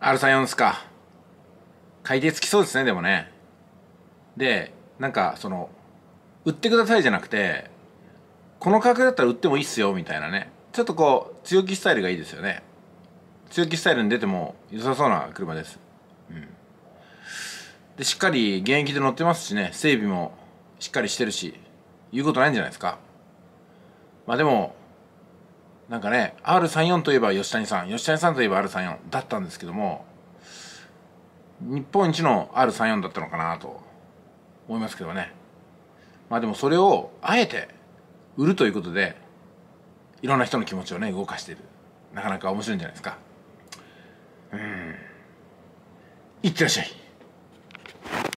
R34 っすか買いつきそうですねでもねでなんかその売ってくださいじゃなくてこの価格だったら売ってもいいっすよみたいなねちょっとこう強気スタイルがいいですよね強気スタイルに出ても良さそうな車です、うん、でしっかり現役で乗ってますしね整備もしっかりしてるし言うことないんじゃないですかまあでもなんかね R34 といえば吉谷さん吉谷さんといえば R34 だったんですけども日本一の R34 だったのかなと思いますけどねまあでもそれをあえて売るということでいろんな人の気持ちをね動かしているなかなか面白いんじゃないですかうんいってらっしゃい